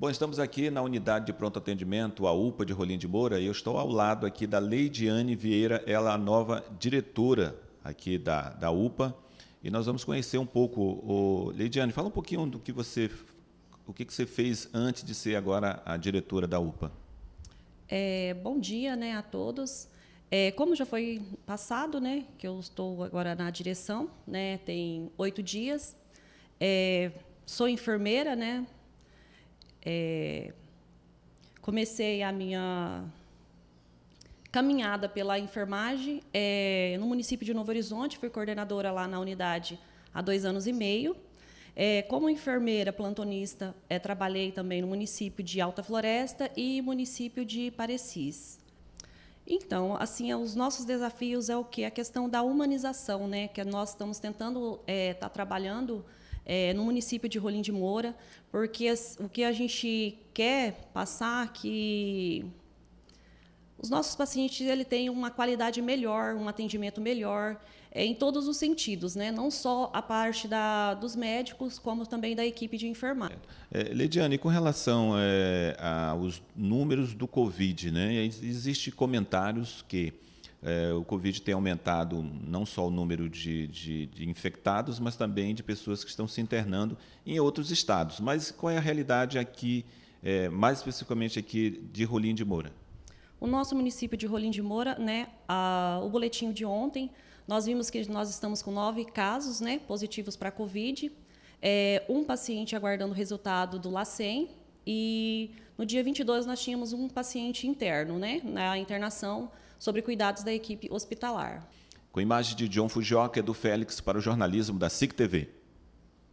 Bom, estamos aqui na unidade de pronto atendimento, a UPA de Rolim de Moura, e eu estou ao lado aqui da Leidiane Vieira, ela é a nova diretora aqui da, da UPA, e nós vamos conhecer um pouco. O... Leidiane, fala um pouquinho do que você, o que, que você fez antes de ser agora a diretora da UPA. É, bom dia né, a todos. É, como já foi passado, né, que eu estou agora na direção, né, tem oito dias. É, sou enfermeira, né, é, comecei a minha caminhada pela enfermagem é, no município de Novo Horizonte, fui coordenadora lá na unidade há dois anos e meio. É, como enfermeira plantonista, é, trabalhei também no município de Alta Floresta e município de Parecis. Então, assim, é, os nossos desafios é o que a questão da humanização, né, que nós estamos tentando estar é, tá trabalhando é, no município de Rolim de Moura, porque as, o que a gente quer passar é que os nossos pacientes ele tem uma qualidade melhor, um atendimento melhor, é, em todos os sentidos, né? não só a parte da, dos médicos, como também da equipe de enfermagem. É, Lediane, com relação é, aos números do Covid, né? existem comentários que é, o Covid tem aumentado não só o número de, de, de, infectados, mas também de pessoas que estão se internando em outros estados. Mas qual é a realidade aqui, é, mais especificamente aqui de Rolim de Moura? O nosso município de Rolim de Moura, né, a, o boletim de ontem, nós vimos que nós estamos com nove casos né, positivos para a Covid, é, um paciente aguardando o resultado do LACEN, e no dia 22 nós tínhamos um paciente interno, né, na internação, sobre cuidados da equipe hospitalar. Com imagem de John Fujioka, do Félix, para o jornalismo da SIC TV.